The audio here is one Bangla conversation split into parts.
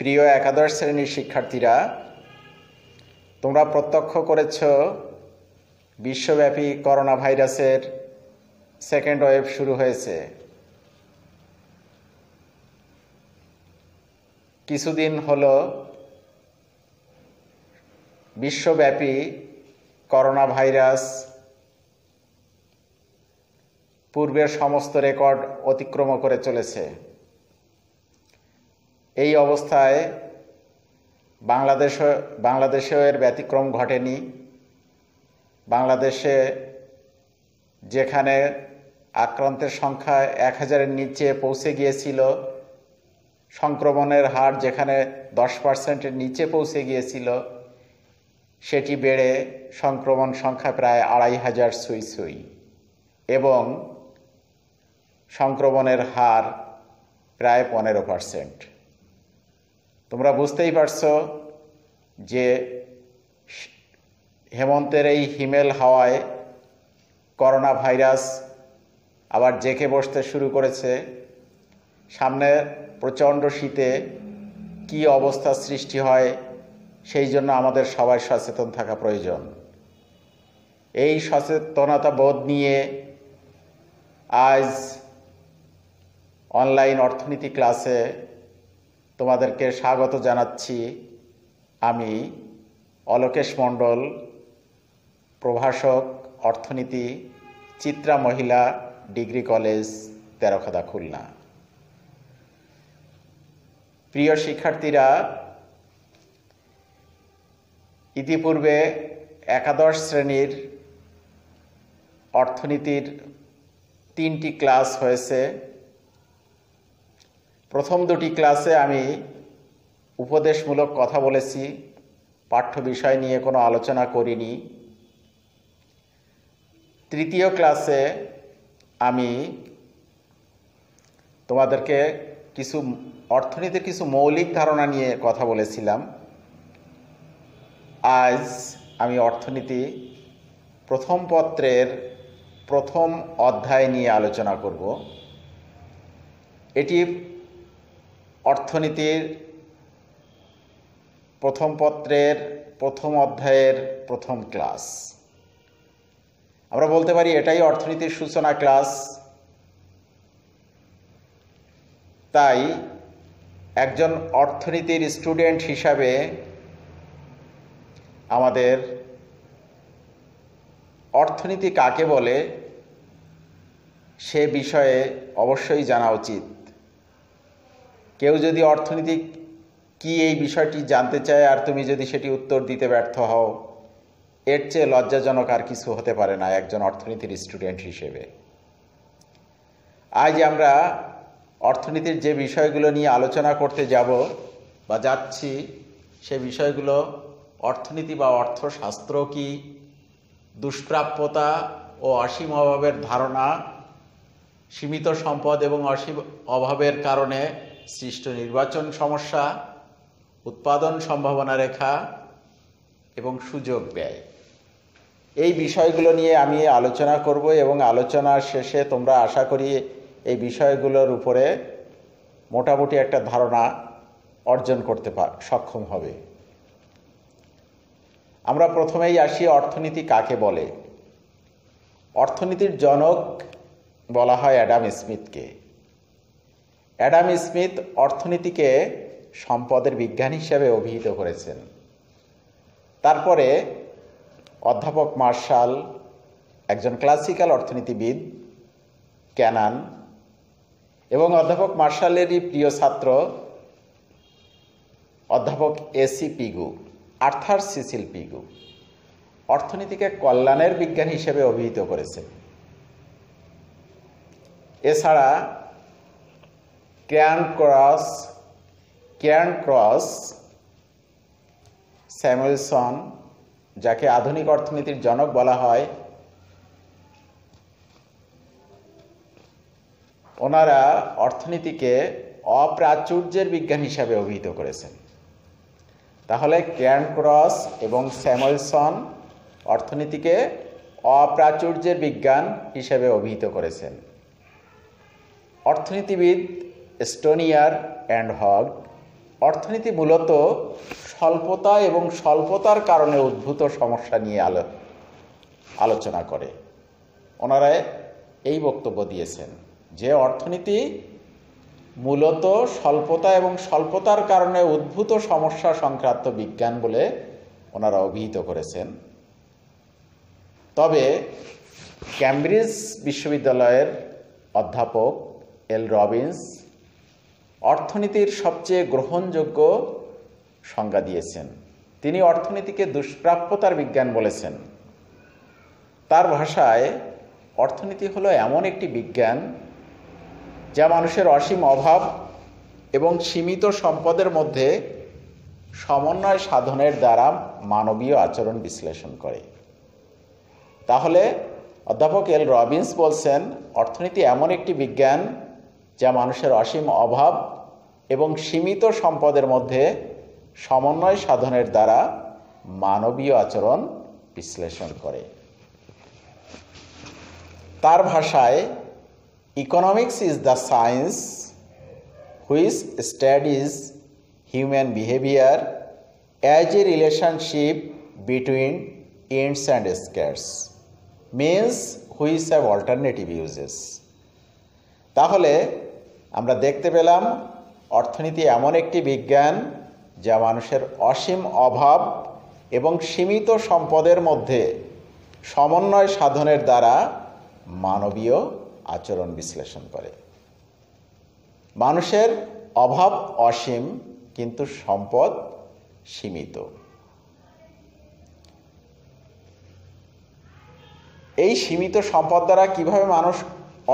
প্রিয় একাদশ শ্রেণীর শিক্ষার্থীরা তোমরা প্রত্যক্ষ করেছ বিশ্বব্যাপী করোনা ভাইরাসের সেকেন্ড ওয়েভ শুরু হয়েছে কিছুদিন হল বিশ্বব্যাপী করোনা ভাইরাস পূর্বের সমস্ত রেকর্ড অতিক্রম করে চলেছে এই অবস্থায় বাংলাদেশ বাংলাদেশেও এর ব্যতিক্রম ঘটেনি বাংলাদেশে যেখানে আক্রান্তের সংখ্যা এক হাজারের নিচে পৌঁছে গিয়েছিল সংক্রমণের হার যেখানে দশ পার্সেন্টের নিচে পৌঁছে গিয়েছিল সেটি বেড়ে সংক্রমণ সংখ্যা প্রায় আড়াই হাজার সুই সুই এবং সংক্রমণের হার প্রায় পনেরো পার্সেন্ট তোমরা বুঝতেই পারছো যে হেমন্তের এই হিমেল হাওয়ায় করোনা ভাইরাস আবার জেকে বসতে শুরু করেছে সামনে প্রচণ্ড শীতে কি অবস্থা সৃষ্টি হয় সেই জন্য আমাদের সবাই সচেতন থাকা প্রয়োজন এই সচেতনতা বোধ নিয়ে আজ অনলাইন অর্থনীতি ক্লাসে তোমাদেরকে স্বাগত জানাচ্ছি আমি অলোকেশ মণ্ডল প্রভাষক অর্থনীতি চিত্রা মহিলা ডিগ্রি কলেজ তেরোখদা খুলনা প্রিয় শিক্ষার্থীরা ইতিপূর্বে একাদশ শ্রেণীর অর্থনীতির তিনটি ক্লাস হয়েছে প্রথম দুটি ক্লাসে আমি উপদেশমূলক কথা বলেছি পাঠ্য বিষয় নিয়ে কোনো আলোচনা করিনি তৃতীয় ক্লাসে আমি তোমাদেরকে কিছু অর্থনীতির কিছু মৌলিক ধারণা নিয়ে কথা বলেছিলাম আজ আমি অর্থনীতি প্রথম পত্রের প্রথম অধ্যায় নিয়ে আলোচনা করব এটি অর্থনীতির প্রথম পত্রের প্রথম অধ্যায়ের প্রথম ক্লাস আমরা বলতে পারি এটাই অর্থনীতির সূচনা ক্লাস তাই একজন অর্থনীতির স্টুডেন্ট হিসাবে আমাদের অর্থনীতি কাকে বলে সে বিষয়ে অবশ্যই জানা উচিত কেউ যদি অর্থনীতি কি এই বিষয়টি জানতে চায় আর তুমি যদি সেটি উত্তর দিতে ব্যর্থ হও এর চেয়ে লজ্জাজনক আর কিছু হতে পারে না একজন অর্থনীতির স্টুডেন্ট হিসেবে আজ আমরা অর্থনীতির যে বিষয়গুলো নিয়ে আলোচনা করতে যাব বা যাচ্ছি সে বিষয়গুলো অর্থনীতি বা অর্থশাস্ত্র কি দুষ্প্রাপ্যতা ও অসীম অভাবের ধারণা সীমিত সম্পদ এবং অসীম অভাবের কারণে সৃষ্ট নির্বাচন সমস্যা উৎপাদন সম্ভাবনা রেখা এবং সুযোগ ব্যয় এই বিষয়গুলো নিয়ে আমি আলোচনা করব এবং আলোচনার শেষে তোমরা আশা করি এই বিষয়গুলোর উপরে মোটামুটি একটা ধারণা অর্জন করতে পার সক্ষম হবে আমরা প্রথমেই আসি অর্থনীতি কাকে বলে অর্থনীতির জনক বলা হয় অ্যাডাম স্মিথকে অ্যাডাম স্মিথ অর্থনীতিকে সম্পদের বিজ্ঞান হিসাবে অভিহিত করেছেন তারপরে অধ্যাপক মার্শাল একজন ক্লাসিক্যাল অর্থনীতিবিদ ক্যানান এবং অধ্যাপক মার্শালেরই প্রিয় ছাত্র অধ্যাপক AC Pigou Arthur Cecil Pigou অর্থনীতিকে কল্যাণের বিজ্ঞান হিসেবে অভিহিত করেছে এছাড়া can cross can cross Samuelson যাকে আধুনিক অর্থনীতির জনক বলা হয় ওনারা অর্থনীতিকে অপ্রাচুর্যের বিজ্ঞান হিসাবে অভিহিত করেছেন তাহলে ক্যান ক্রস এবং স্যামুয়েলসন অর্থনীতিকে অপ্রাচুর্যের বিজ্ঞান হিসেবে অভিহিত করেছেন অর্থনীতিবিদ স্টোনিয়ার অ্যান্ড হগ অর্থনীতি মূলত স্বল্পতা এবং স্বল্পতার কারণে উদ্ভূত সমস্যা নিয়ে আলো আলোচনা করে ওনারা এই বক্তব্য দিয়েছেন যে অর্থনীতি মূলত স্বল্পতা এবং স্বল্পতার কারণে উদ্ভূত সমস্যা সংক্রান্ত বিজ্ঞান বলে ওনারা অভিহিত করেছেন তবে ক্যামব্রিজ বিশ্ববিদ্যালয়ের অধ্যাপক এল রবিন্স অর্থনীতির সবচেয়ে গ্রহণযোগ্য সংজ্ঞা দিয়েছেন তিনি অর্থনীতিকে দুষ্প্রাপ্যতার বিজ্ঞান বলেছেন তার ভাষায় অর্থনীতি হলো এমন একটি বিজ্ঞান যা মানুষের অসীম অভাব এবং সীমিত সম্পদের মধ্যে সমন্বয় সাধনের দ্বারা মানবীয় আচরণ বিশ্লেষণ করে তাহলে অধ্যাপক এল রবিন্স বলছেন অর্থনীতি এমন একটি বিজ্ঞান যা মানুষের অসীম অভাব এবং সীমিত সম্পদের মধ্যে সমন্বয় সাধনের দ্বারা মানবীয় আচরণ বিশ্লেষণ করে তার ভাষায় economics is the science which studies human behaviour as a relationship between ends and scarce means which have alternative uses তাহলে আমরা দেখতে পেলাম অর্থনীতি এমন একটি বিজ্ঞান যা মানুষের অসীম অভাব এবং সীমিত সম্পদের মধ্যে সমন্বয় সাধনের দ্বারা মানবীয় আচরণ বিশ্লেষণ করে মানুষের অভাব অসীম কিন্তু সম্পদ সীমিত এই সীমিত সম্পদ দ্বারা কিভাবে মানুষ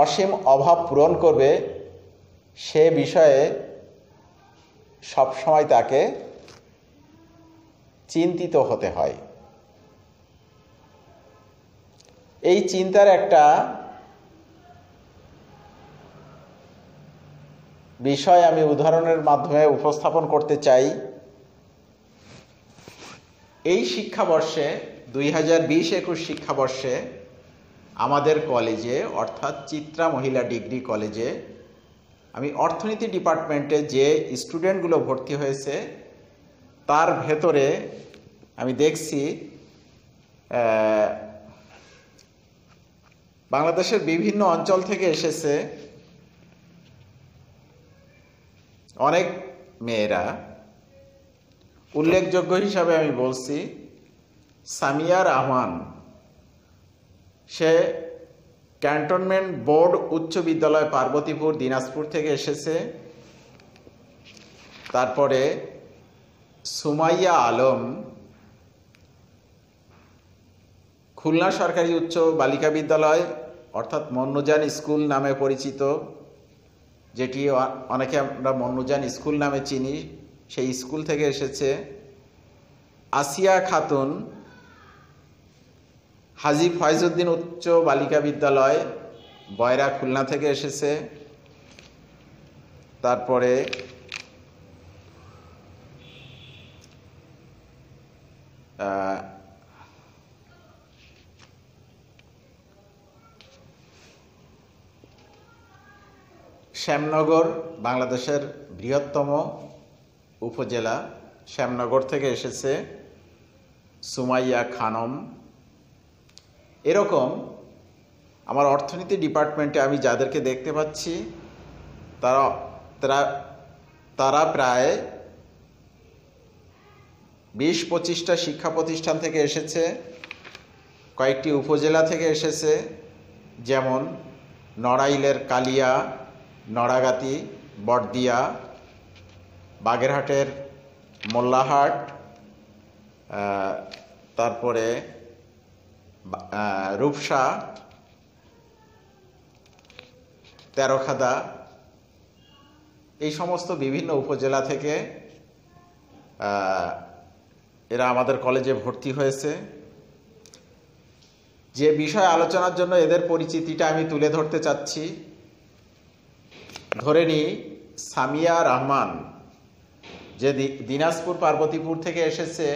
অসীম অভাব পূরণ করবে সে বিষয়ে সবসময় তাকে চিন্তিত হতে হয় এই চিন্তার একটা বিষয় আমি উদাহরণের মাধ্যমে উপস্থাপন করতে চাই এই শিক্ষাবর্ষে দুই হাজার বিশ একুশ শিক্ষাবর্ষে আমাদের কলেজে অর্থাৎ চিত্রা মহিলা ডিগ্রি কলেজে আমি অর্থনীতি ডিপার্টমেন্টে যে স্টুডেন্টগুলো ভর্তি হয়েছে তার ভেতরে আমি দেখছি বাংলাদেশের বিভিন্ন অঞ্চল থেকে এসেছে অনেক মেয়েরা উল্লেখযোগ্য হিসাবে আমি বলছি সামিয়া রহমান সে ক্যান্টনমেন্ট বোর্ড উচ্চ বিদ্যালয় পার্বতীপুর দিনাজপুর থেকে এসেছে তারপরে সুমাইয়া আলম খুলনা সরকারি উচ্চ বালিকা বিদ্যালয় অর্থাৎ মন্নুজান স্কুল নামে পরিচিত যেটি অনেকে আমরা মন্নুজান স্কুল নামে চিনি সেই স্কুল থেকে এসেছে আসিয়া খাতুন হাজি ফয়জুদ্দিন উচ্চ বালিকা বিদ্যালয় বয়রা খুলনা থেকে এসেছে তারপরে শ্যামনগর বাংলাদেশের বৃহত্তম উপজেলা শ্যামনগর থেকে এসেছে সুমাইয়া খানম এরকম আমার অর্থনীতি ডিপার্টমেন্টে আমি যাদেরকে দেখতে পাচ্ছি তারা তারা তারা প্রায় বিশ পঁচিশটা শিক্ষা প্রতিষ্ঠান থেকে এসেছে কয়েকটি উপজেলা থেকে এসেছে যেমন নড়াইলের কালিয়া নড়াগাতি বটদিয়া বাগেরহাটের মোল্লাহাট তারপরে রূপসা তেরোখাদা এই সমস্ত বিভিন্ন উপজেলা থেকে এরা আমাদের কলেজে ভর্তি হয়েছে যে বিষয় আলোচনার জন্য এদের পরিচিতিটা আমি তুলে ধরতে চাচ্ছি ধরে নিই সামিয়া রহমান যে দিনাজপুর পার্বতীপুর থেকে এসেছে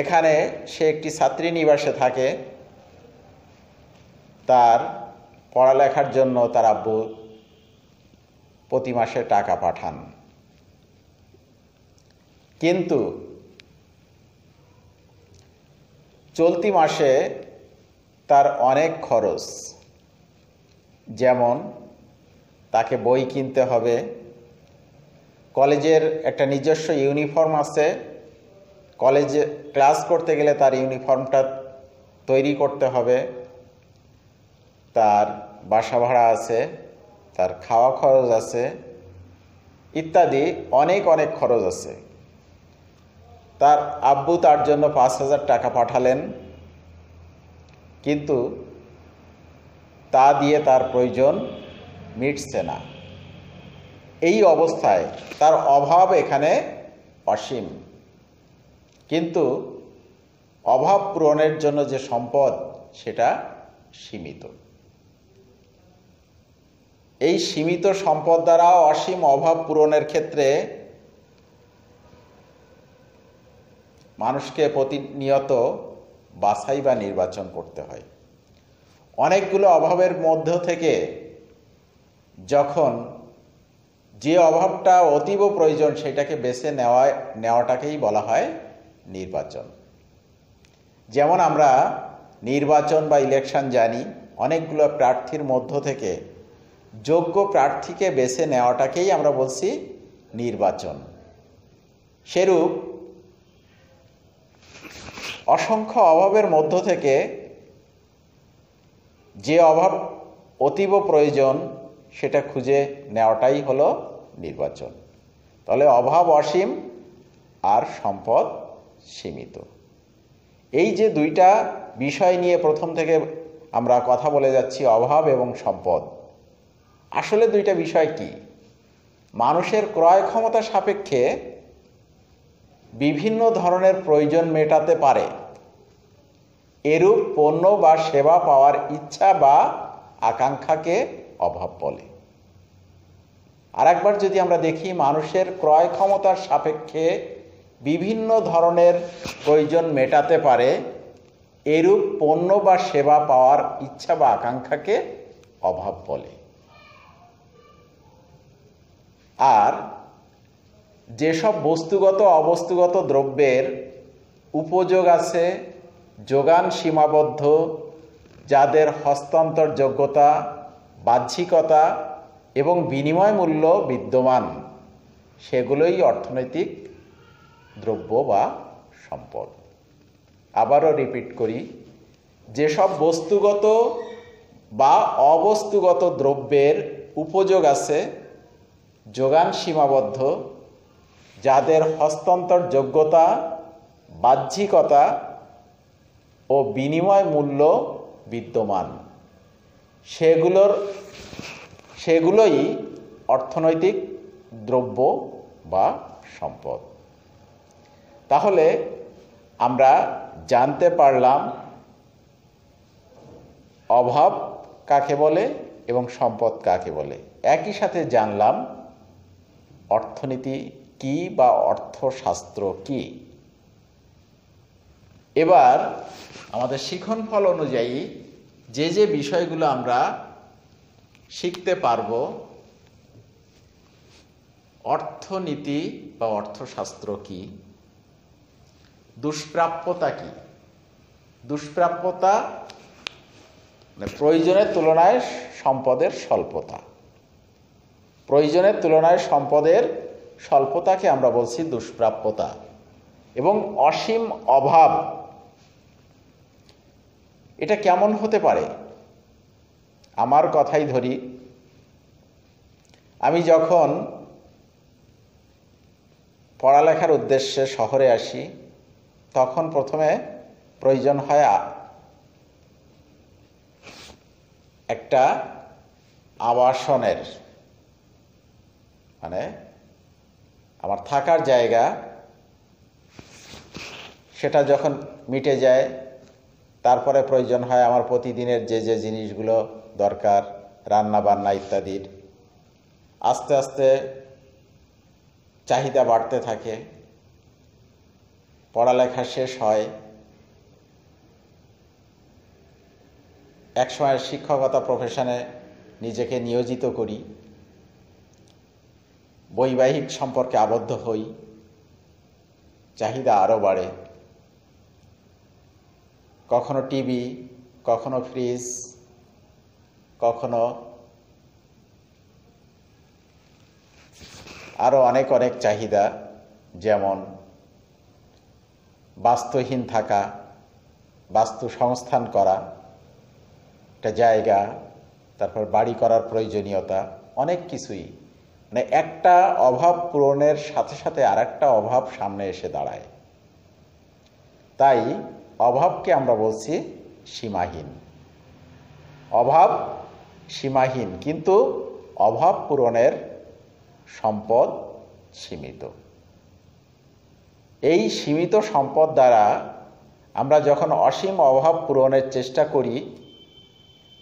এখানে সে একটি ছাত্রী নিবাসে থাকে তার পড়ালেখার জন্য তার আব্বু প্রতি মাসে টাকা পাঠান কিন্তু চলতি মাসে তার অনেক খরচ যেমন তাকে বই কিনতে হবে কলেজের একটা নিজস্ব ইউনিফর্ম আছে কলেজে ক্লাস করতে গেলে তার ইউনিফর্মটা তৈরি করতে হবে তার বাসা ভাড়া আছে তার খাওয়া খরচ আছে ইত্যাদি অনেক অনেক খরচ আছে তার আব্বু তার জন্য পাঁচ হাজার টাকা পাঠালেন কিন্তু তা দিয়ে তার প্রয়োজন মিটছে না এই অবস্থায় তার অভাব এখানে অসীম কিন্তু অভাব পূরণের জন্য যে সম্পদ সেটা সীমিত এই সীমিত সম্পদ দ্বারা অসীম অভাব পূরণের ক্ষেত্রে মানুষকে প্রতিনিয়ত বাছাই বা নির্বাচন করতে হয় অনেকগুলো অভাবের মধ্য থেকে যখন যে অভাবটা অতীব প্রয়োজন সেটাকে বেছে নেওয়া নেওয়াটাকেই বলা হয় নির্বাচন যেমন আমরা নির্বাচন বা ইলেকশন জানি অনেকগুলো প্রার্থীর মধ্য থেকে যোগ্য প্রার্থীকে বেছে নেওয়াটাকেই আমরা বলছি নির্বাচন সেরূপ অসংখ্য অভাবের মধ্য থেকে যে অভাব অতীব প্রয়োজন সেটা খুঁজে নেওয়াটাই হলো নির্বাচন তাহলে অভাব অসীম আর সম্পদ সীমিত এই যে দুইটা বিষয় নিয়ে প্রথম থেকে আমরা কথা বলে যাচ্ছি অভাব এবং সম্পদ আসলে দুইটা বিষয় কি মানুষের ক্রয় ক্ষমতা সাপেক্ষে বিভিন্ন ধরনের প্রয়োজন মেটাতে পারে এরূপ পণ্য বা সেবা পাওয়ার ইচ্ছা বা আকাঙ্ক্ষাকে অভাব বলে আর একবার যদি আমরা দেখি মানুষের ক্রয় ক্ষমতার সাপেক্ষে বিভিন্ন ধরনের প্রয়োজন মেটাতে পারে এরূপ পণ্য বা সেবা পাওয়ার ইচ্ছা বা আকাঙ্ক্ষাকে অভাব বলে আর যেসব বস্তুগত অবস্তুগত দ্রব্যের উপযোগ আছে যোগান সীমাবদ্ধ যাদের হস্তান্তর যোগ্যতা বাহ্যিকতা এবং বিনিময় মূল্য বিদ্যমান সেগুলোই অর্থনৈতিক দ্রব্য বা সম্পদ আবারও রিপিট করি যেসব বস্তুগত বা অবস্তুগত দ্রব্যের উপযোগ আছে যোগান সীমাবদ্ধ যাদের হস্তান্তর যোগ্যতা বাহ্যিকতা ও বিনিময় মূল্য বিদ্যমান সেগুলোর সেগুলোই অর্থনৈতিক দ্রব্য বা সম্পদ তাহলে আমরা জানতে পারলাম অভাব কাকে বলে এবং সম্পদ কাকে বলে একই সাথে জানলাম অর্থনীতি কি বা অর্থশাস্ত্র কি এবার আমাদের শিখন ফল অনুযায়ী যে যে বিষয়গুলো আমরা শিখতে পারব অর্থনীতি বা অর্থশাস্ত্র কী দুষ্প্রাপ্যতা কি দুষ্প্রাপ্যতা মানে প্রয়োজনের তুলনায় সম্পদের স্বল্পতা প্রয়োজনের তুলনায় সম্পদের স্বল্পতাকে আমরা বলছি দুষ্প্রাপ্যতা এবং অসীম অভাব এটা কেমন হতে পারে আমার কথাই ধরি আমি যখন পড়ালেখার উদ্দেশ্যে শহরে আসি তখন প্রথমে প্রয়োজন হয় একটা আবাসনের মানে আমার থাকার জায়গা সেটা যখন মিটে যায় তারপরে প্রয়োজন হয় আমার প্রতিদিনের যে যে জিনিসগুলো দরকার রান্না বান্না ইত্যাদির আস্তে আস্তে চাহিদা বাড়তে থাকে পড়ালেখা শেষ হয় একসময় শিক্ষকতা প্রফেশনে নিজেকে নিয়োজিত করি বৈবাহিক সম্পর্কে আবদ্ধ হই চাহিদা আরও বাড়ে কখনো টিভি কখনো ফ্রিজ কখনো আরও অনেক অনেক চাহিদা যেমন বাস্তুহীন থাকা বাস্তু সংস্থান করা একটা জায়গা তারপর বাড়ি করার প্রয়োজনীয়তা অনেক কিছুই মানে একটা অভাব পূরণের সাথে সাথে আর একটা অভাব সামনে এসে দাঁড়ায় তাই অভাবকে আমরা বলছি সীমাহীন অভাব সীমাহীন কিন্তু অভাব পূরণের সম্পদ সীমিত এই সীমিত সম্পদ দ্বারা আমরা যখন অসীম অভাব পূরণের চেষ্টা করি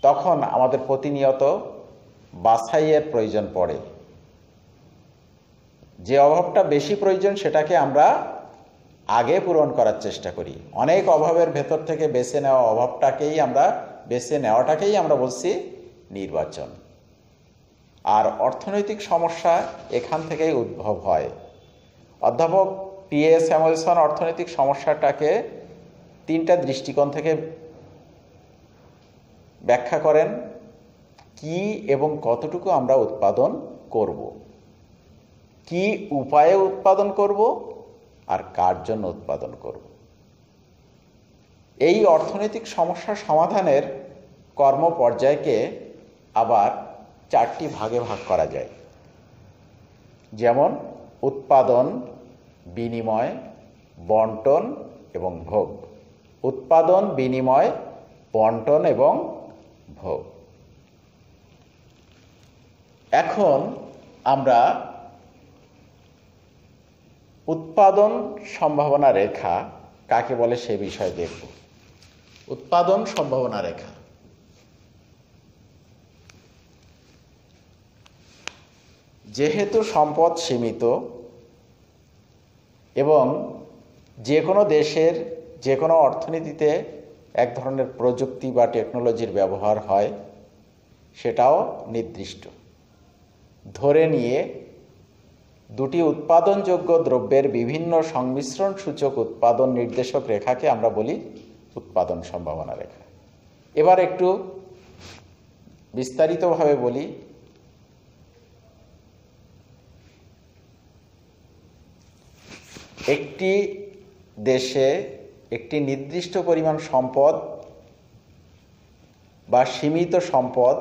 তখন আমাদের প্রতিনিয়ত বাছাইয়ের প্রয়োজন পড়ে যে অভাবটা বেশি প্রয়োজন সেটাকে আমরা আগে পূরণ করার চেষ্টা করি অনেক অভাবের ভেতর থেকে বেছে নেওয়া অভাবটাকেই আমরা বেছে নেওয়াটাকেই আমরা বলছি নির্বাচন আর অর্থনৈতিক সমস্যা এখান থেকেই উদ্ভব হয় অধ্যাপক পিএস অ্যামাজন অর্থনৈতিক সমস্যাটাকে তিনটা দৃষ্টিকোণ থেকে ব্যাখ্যা করেন কি এবং কতটুকু আমরা উৎপাদন করব কি উপায়ে উৎপাদন করব আর কার জন্য উৎপাদন করব এই অর্থনৈতিক সমস্যা সমাধানের কর্মপর্যায়কে আবার চারটি ভাগে ভাগ করা যায় যেমন উৎপাদন বিনিময় বন্টন এবং ভোগ উৎপাদন বিনিময় বন্টন এবং ভোগ এখন আমরা উৎপাদন সম্ভাবনা রেখা কাকে বলে সে বিষয়ে দেখব উৎপাদন সম্ভাবনা রেখা যেহেতু সম্পদ সীমিত এবং যে কোনো দেশের যে কোনো অর্থনীতিতে এক ধরনের প্রযুক্তি বা টেকনোলজির ব্যবহার হয় সেটাও নির্দিষ্ট ধরে নিয়ে দুটি উৎপাদনযোগ্য দ্রব্যের বিভিন্ন সংমিশ্রণ সূচক উৎপাদন নির্দেশক রেখাকে আমরা বলি উৎপাদন সম্ভাবনা রেখা এবার একটু বিস্তারিতভাবে বলি একটি দেশে একটি নির্দিষ্ট পরিমাণ সম্পদ বা সীমিত সম্পদ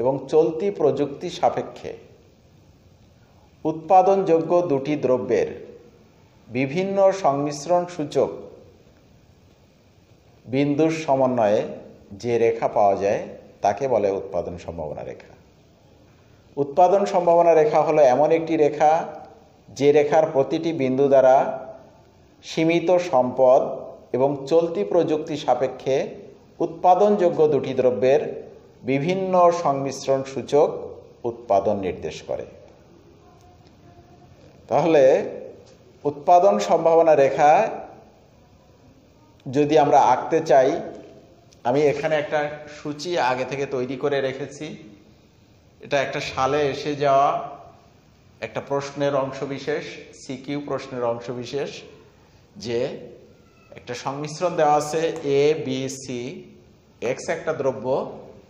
এবং চলতি প্রযুক্তি সাপেক্ষে উৎপাদনযোগ্য দুটি দ্রব্যের বিভিন্ন সংমিশ্রণ সূচক বিন্দুর সমন্বয়ে যে রেখা পাওয়া যায় তাকে বলে উৎপাদন সম্ভাবনা রেখা উৎপাদন সম্ভাবনা রেখা হলো এমন একটি রেখা যে রেখার প্রতিটি বিন্দু দ্বারা সীমিত সম্পদ এবং চলতি প্রযুক্তি সাপেক্ষে উৎপাদনযোগ্য দুটি দ্রব্যের বিভিন্ন সংমিশ্রণ সূচক উৎপাদন নির্দেশ করে তাহলে উৎপাদন সম্ভাবনা রেখা যদি আমরা আঁকতে চাই আমি এখানে একটা সূচি আগে থেকে তৈরি করে রেখেছি এটা একটা সালে এসে যাওয়া একটা প্রশ্নের অংশবিশেষ সিকিউ প্রশ্নের অংশবিশেষ যে একটা সংমিশ্রণ দেওয়া আছে এ বি সি এক্স একটা দ্রব্য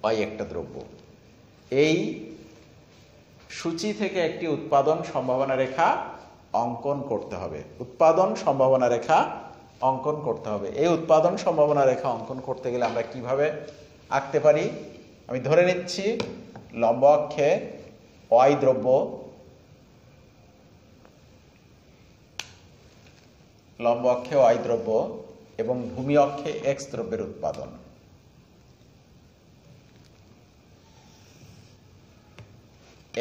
ওয়াই একটা দ্রব্য এই সূচি থেকে একটি উৎপাদন সম্ভাবনা রেখা অঙ্কন করতে হবে উৎপাদন সম্ভাবনা রেখা অঙ্কন করতে হবে এই উৎপাদন সম্ভাবনা রেখা অঙ্কন করতে গেলে আমরা কিভাবে আঁকতে পারি আমি ধরে নিচ্ছি লম্ব অক্ষে ওয়াই দ্রব্য লম্ব অক্ষে ওয়াই দ্রব্য এবং ভূমি অক্ষে এক্স দ্রব্যের উৎপাদন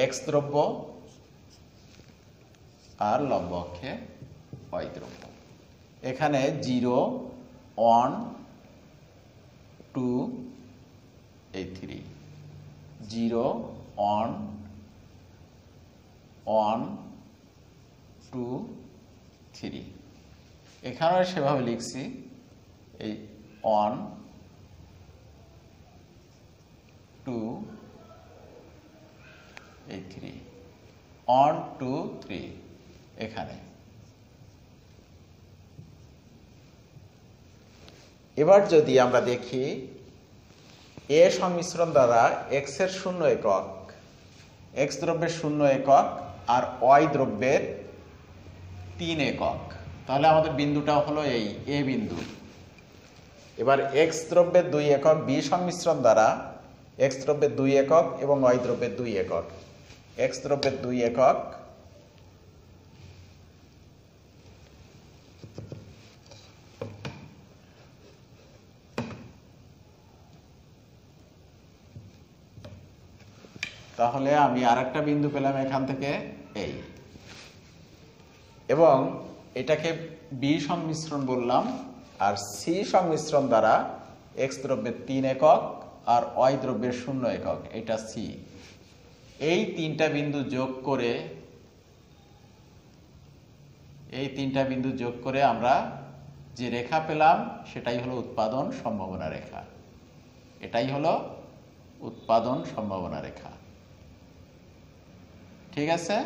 এক্স দ্রব্য আর লম্ব অক্ষে ওয়াই দ্রব্য এখানে জিরো ওয়ান টু এই three zero one one two three এখানেও সেভাবে লিখছি এই ওয়ান টু এই থ্রি ওয়ান টু থ্রি এখানে এবার যদি আমরা দেখি এ সংমিশ্রণ দ্বারা এক্স এর শূন্য একক এক্স দ্রব্যের শূন্য একক আর ওয়াই দ্রব্যের তিন একক তাহলে আমাদের বিন্দুটা হলো এই এ বিন্দু এবার এক্স দ্রব্যের দুই একক বি সংমিশ্রণ দ্বারা এক্স দ্রব্যের দুই একক এবং ওয়াই দ্রব্যের দুই একক এক্স দ্রব্যের দুই একক তাহলে আমি আর একটা বিন্দু পেলাম এখান থেকে এই এবং এটাকে বি সংমিশ্রণ বললাম আর সি সংমিশ্রণ দ্বারা এক্স দ্রব্যের তিন একক আর ওয়াই দ্রব্যের শূন্য একক এটা সি এই তিনটা বিন্দু যোগ করে এই তিনটা বিন্দু যোগ করে আমরা যে রেখা পেলাম সেটাই হলো উৎপাদন সম্ভাবনা রেখা এটাই হলো উৎপাদন সম্ভাবনা রেখা ঠিক আছে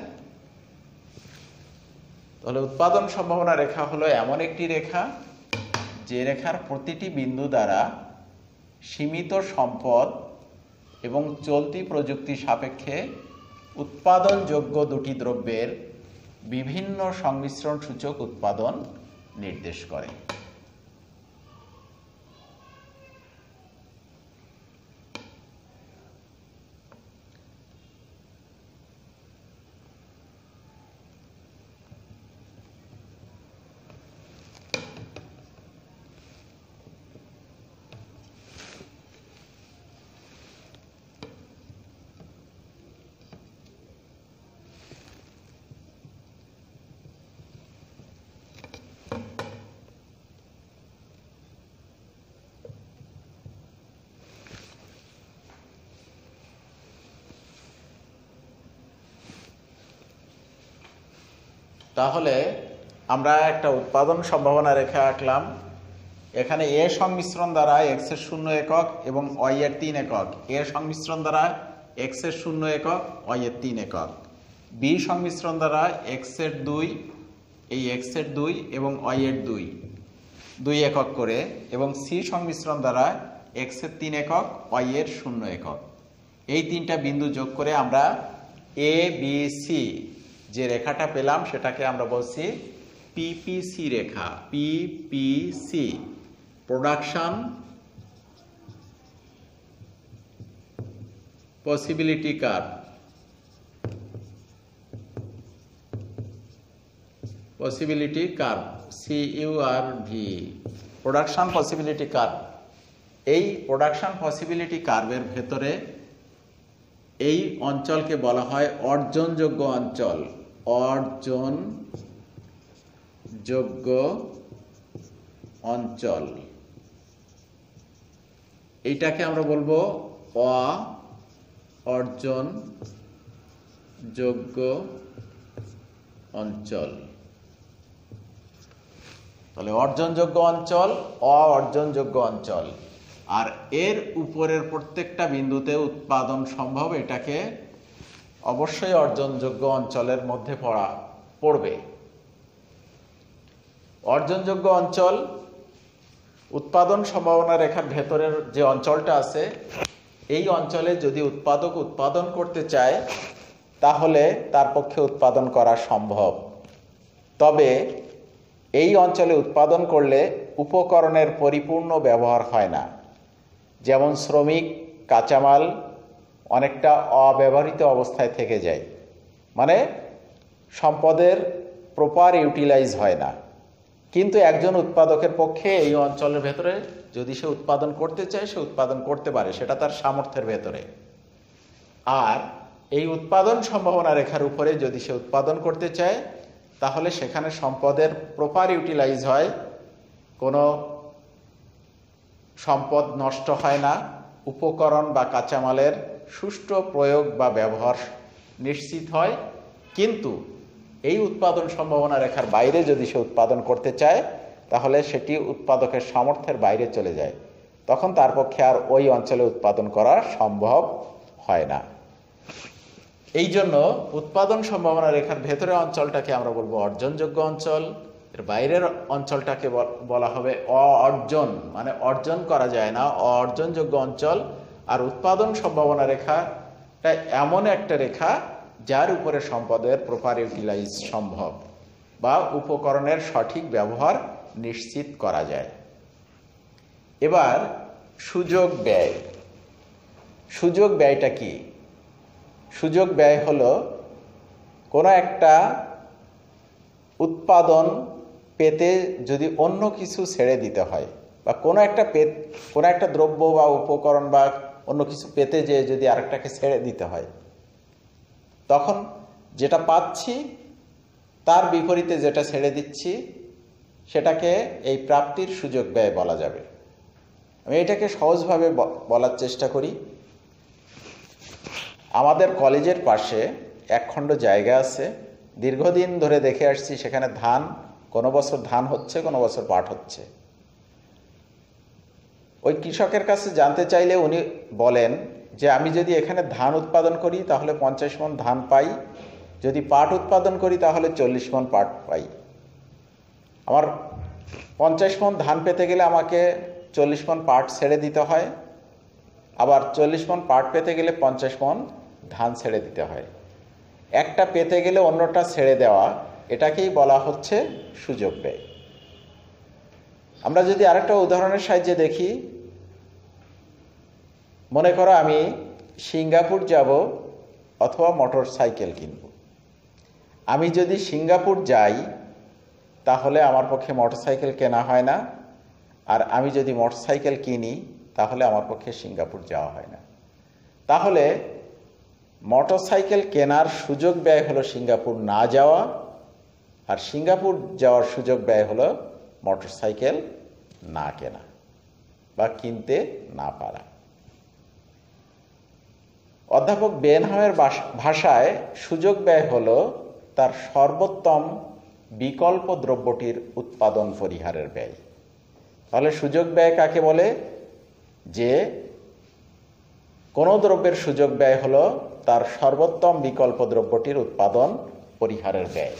তাহলে উৎপাদন সম্ভাবনা রেখা হলো এমন একটি রেখা যে রেখার প্রতিটি বিন্দু দ্বারা সীমিত সম্পদ এবং চলতি প্রযুক্তি সাপেক্ষে উৎপাদনযোগ্য দুটি দ্রব্যের বিভিন্ন সংমিশ্রণ সূচক উৎপাদন নির্দেশ করে তাহলে আমরা একটা উৎপাদন সম্ভাবনা রেখে আঁকলাম এখানে এ সংমিশ্রণ দ্বারা এক্সের শূন্য একক এবং ওয়াই এর তিন একক এ সংমিশ্রণ দ্বারা এক্সের শূন্য একক ওয়াই এর তিন একক বি সংমিশ্রণ দ্বারা এক্সের দুই এই এক্সের দুই এবং ওয়াই এর দুই দুই একক করে এবং সি সংমিশ্রণ দ্বারা এক্সের তিন একক ওয়াই এর শূন্য একক এই তিনটা বিন্দু যোগ করে আমরা এ বি সি যে রেখাটা পেলাম সেটাকে আমরা বলছি পিপিসি রেখা PPC production possibility curve possibility curve C U R V production possibility curve এই প্রোডাকশন পসিবিলিটি কার্ভের ভেতরে এই অঞ্চলকে বলা হয় অর্জনযোগ্য অঞ্চল অর্জন যোগ্য অঞ্চল এইটাকে আমরা বলবো অ অর্জন যোগ্য অঞ্চল তাহলে অর্জনযোগ্য অঞ্চল অ অর্জনযোগ্য অঞ্চল আর এর উপরের প্রত্যেকটা বিন্দুতে উৎপাদন সম্ভব এটাকে অবশ্যই অর্জনযোগ্য অঞ্চলের মধ্যে পড়া পড়বে অর্জনযোগ্য অঞ্চল উৎপাদন সম্ভাবনা রেখার ভেতরের যে অঞ্চলটা আছে এই অঞ্চলে যদি উৎপাদক উৎপাদন করতে চায় তাহলে তার পক্ষে উৎপাদন করা সম্ভব তবে এই অঞ্চলে উৎপাদন করলে উপকরণের পরিপূর্ণ ব্যবহার হয় না যেমন শ্রমিক কাঁচামাল অনেকটা অব্যবহৃত অবস্থায় থেকে যায় মানে সম্পদের প্রপার ইউটিলাইজ হয় না কিন্তু একজন উৎপাদকের পক্ষে এই অঞ্চলের ভেতরে যদি সে উৎপাদন করতে চায় সে উৎপাদন করতে পারে সেটা তার সামর্থ্যের ভেতরে আর এই উৎপাদন সম্ভাবনা রেখার উপরে যদি সে উৎপাদন করতে চায় তাহলে সেখানে সম্পদের প্রপার ইউটিলাইজ হয় কোনো সম্পদ নষ্ট হয় না উপকরণ বা কাঁচামালের সুষ্ঠু প্রয়োগ বা ব্যবহার নিশ্চিত হয় কিন্তু এই উৎপাদন সম্ভাবনা রেখার বাইরে যদি সে উৎপাদন করতে চায় তাহলে সেটি উৎপাদকের সামর্থ্যের বাইরে চলে যায় তখন তার পক্ষে আর ওই অঞ্চলে উৎপাদন করা সম্ভব হয় না এই জন্য উৎপাদন সম্ভাবনা রেখার ভেতরে অঞ্চলটাকে আমরা বলবো অর্জনযোগ্য অঞ্চল এর বাইরের অঞ্চলটাকে বলা হবে অ অর্জন মানে অর্জন করা যায় না অর্জনযোগ্য অঞ্চল আর উৎপাদন সম্ভাবনা রেখাটা এমন একটা রেখা যার উপরে সম্পদের প্রপার ইউটিলাইজ সম্ভব বা উপকরণের সঠিক ব্যবহার নিশ্চিত করা যায় এবার সুযোগ ব্যয় সুযোগ ব্যয়টা কি সুযোগ ব্যয় হলো কোনো একটা উৎপাদন পেতে যদি অন্য কিছু ছেড়ে দিতে হয় বা কোনো একটা পে কোনো একটা দ্রব্য বা উপকরণ বা অন্য কিছু পেতে যে যদি আরেকটাকে ছেড়ে দিতে হয় তখন যেটা পাচ্ছি তার বিপরীতে যেটা ছেড়ে দিচ্ছি সেটাকে এই প্রাপ্তির সুযোগ ব্যয় বলা যাবে আমি এটাকে সহজভাবে বলার চেষ্টা করি আমাদের কলেজের পাশে একখণ্ড জায়গা আছে দীর্ঘদিন ধরে দেখে আসছি সেখানে ধান কোনো বছর ধান হচ্ছে কোনো বছর পাট হচ্ছে ওই কৃষকের কাছে জানতে চাইলে উনি বলেন যে আমি যদি এখানে ধান উৎপাদন করি তাহলে পঞ্চাশ মন ধান পাই যদি পাট উৎপাদন করি তাহলে চল্লিশ মন পাট পাই আমার পঞ্চাশ মন ধান পেতে গেলে আমাকে চল্লিশ মন পাট ছেড়ে দিতে হয় আবার চল্লিশ মন পাট পেতে গেলে পঞ্চাশ মন ধান ছেড়ে দিতে হয় একটা পেতে গেলে অন্যটা ছেড়ে দেওয়া এটাকেই বলা হচ্ছে সুযোগ ব্যয় আমরা যদি আরেকটা উদাহরণের সাহায্যে দেখি মনে করো আমি সিঙ্গাপুর যাব অথবা মোটর সাইকেল কিনব আমি যদি সিঙ্গাপুর যাই তাহলে আমার পক্ষে মোটর সাইকেল কেনা হয় না আর আমি যদি মোটর সাইকেল কিনি তাহলে আমার পক্ষে সিঙ্গাপুর যাওয়া হয় না তাহলে মোটর সাইকেল কেনার সুযোগ ব্যয় হলো সিঙ্গাপুর না যাওয়া আর সিঙ্গাপুর যাওয়ার সুযোগ ব্যয় হলো মোটরসাইকেল না কেনা বা কিনতে না পারা অধ্যাপক বেনহামের ভাষায় সুযোগ ব্যয় হল তার সর্বোত্তম বিকল্প দ্রব্যটির উৎপাদন পরিহারের ব্যয় তাহলে সুযোগ ব্যয় কাকে বলে যে কোনো দ্রব্যের সুযোগ ব্যয় হল তার সর্বোত্তম বিকল্প দ্রব্যটির উৎপাদন পরিহারের ব্যয়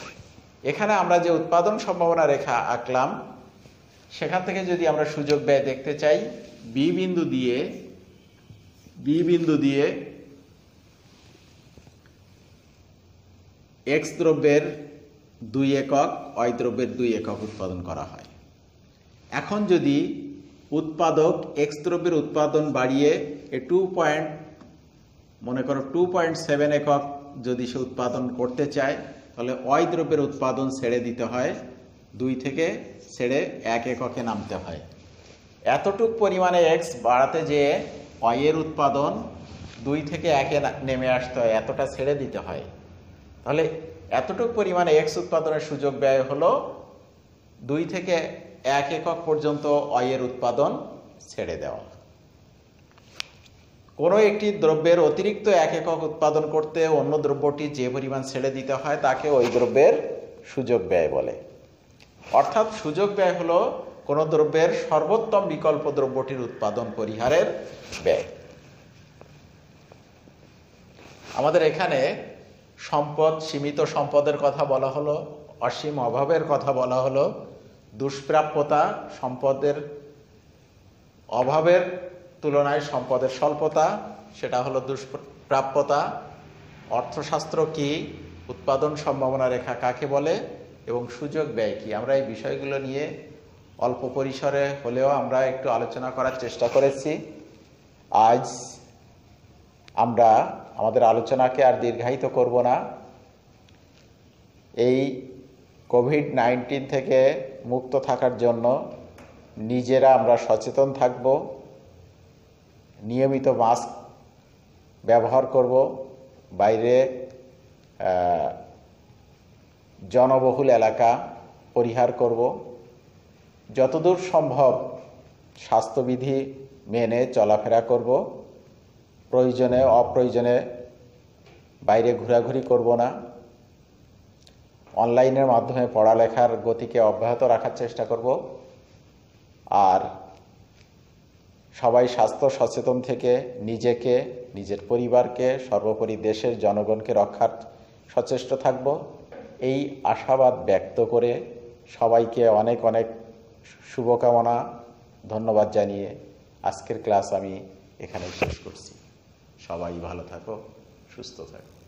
এখানে আমরা যে উৎপাদন সম্ভাবনা রেখা আঁকলাম সেখান থেকে যদি আমরা সুযোগ ব্যয় দেখতে চাই বি বিন্দু দিয়ে বি বিন্দু দিয়ে এক্স দ্রব্যের দুই একক ওয়াই দ্রব্যের দুই একক উৎপাদন করা হয় এখন যদি উৎপাদক এক্স দ্রব্যের উৎপাদন বাড়িয়ে এ টু পয়েন্ট মনে করো টু পয়েন্ট সেভেন একক যদি সে উৎপাদন করতে চায় তাহলে অয় দ্রব্যের উৎপাদন ছেড়ে দিতে হয় দুই থেকে ছেড়ে এক এককে নামতে হয় এতটুক পরিমাণে এক্স বাড়াতে যেয়ে অয়ের উৎপাদন দুই থেকে একে নেমে আসতে হয় এতটা ছেড়ে দিতে হয় তাহলে এতটুক পরিমাণে এক্স উৎপাদনের সুযোগ ব্যয় হলো দুই থেকে এক একক পর্যন্ত অয়ের উৎপাদন ছেড়ে দেওয়া কোনো একটি দ্রব্যের অতিরিক্ত এক একক উৎপাদন করতে অন্য দ্রব্যটি যে পরিমাণ ছেড়ে দিতে হয় তাকে ওই দ্রব্যের সুযোগ ব্যয় বলে অর্থাৎ সুযোগ ব্যয় হলো কোনো দ্রব্যের সর্বোত্তম বিকল্প দ্রব্যটির উৎপাদন পরিহারের ব্যয় আমাদের এখানে সম্পদ সীমিত সম্পদের কথা বলা হলো অসীম অভাবের কথা বলা হলো দুষ্প্রাপ্যতা সম্পদের অভাবের তুলনায় সম্পদের স্বল্পতা সেটা হলো দুষ্প্রাপ্যতা অর্থশাস্ত্র কি উৎপাদন সম্ভাবনা রেখা কাকে বলে এবং সুযোগ ব্যয় কি আমরা এই বিষয়গুলো নিয়ে অল্প পরিসরে হলেও আমরা একটু আলোচনা করার চেষ্টা করেছি আজ আমরা আমাদের আলোচনাকে আর দীর্ঘায়িত করব না এই কোভিড নাইন্টিন থেকে মুক্ত থাকার জন্য নিজেরা আমরা সচেতন থাকবো নিয়মিত মাস্ক ব্যবহার করব বাইরে জনবহুল এলাকা পরিহার করব যতদূর সম্ভব স্বাস্থ্যবিধি মেনে চলাফেরা করব প্রয়োজনে অপ্রয়োজনে বাইরে ঘোরাঘুরি করব না অনলাইনের মাধ্যমে পড়ালেখার গতিকে অব্যাহত রাখার চেষ্টা করব আর সবাই স্বাস্থ্য সচেতন থেকে নিজেকে নিজের পরিবারকে সর্বোপরি দেশের জনগণকে রক্ষার সচেষ্ট থাকব এই আশাবাদ ব্যক্ত করে সবাইকে অনেক অনেক শুভকামনা ধন্যবাদ জানিয়ে আজকের ক্লাস আমি এখানে শেষ করছি সবাই ভালো থাকো সুস্থ থাকো